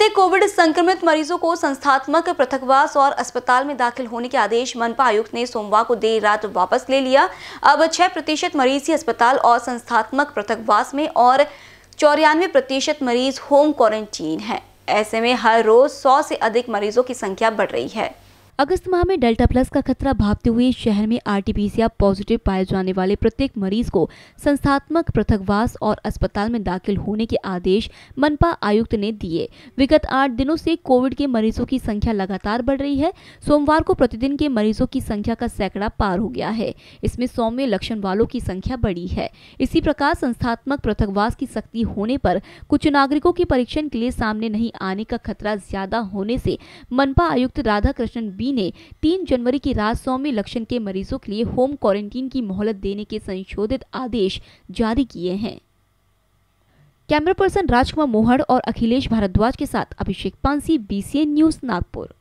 बढ़ते कोविड संक्रमित मरीजों को संस्थात्मक पृथकवास और अस्पताल में दाखिल होने के आदेश मनपा आयुक्त ने सोमवार को देर रात वापस ले लिया अब छह प्रतिशत मरीज ही अस्पताल और संस्थात्मक पृथकवास में और चौरानवे प्रतिशत मरीज होम क्वारंटीन है ऐसे में हर रोज सौ से अधिक मरीजों की संख्या बढ़ रही है अगस्त माह में डेल्टा प्लस का खतरा भापते हुए शहर में आरटीपीसीआर पॉजिटिव पाए जाने वाले प्रत्येक मरीज को संस्थात्मक पृथकवास और अस्पताल में दाखिल होने के आदेश मनपा आयुक्त ने दिए विगत आठ दिनों से कोविड के मरीजों की संख्या लगातार बढ़ रही है सोमवार को प्रतिदिन के मरीजों की संख्या का सैकड़ा पार हो गया है इसमें सौम्य लक्षण वालों की संख्या बढ़ी है इसी प्रकार संस्थात्मक पृथकवास की सख्ती होने पर कुछ नागरिकों के परीक्षण के लिए सामने नहीं आने का खतरा ज्यादा होने से मनपा आयुक्त राधा कृष्णन बी पीसीबी ने 3 जनवरी की रात सौम्य लक्षण के मरीजों के लिए होम क्वारंटीन की मोहलत देने के संशोधित आदेश जारी किए हैं कैमरा पर्सन राजकुमार मोहड़ और अखिलेश भारद्वाज के साथ अभिषेक पांसी बीसीएन न्यूज नागपुर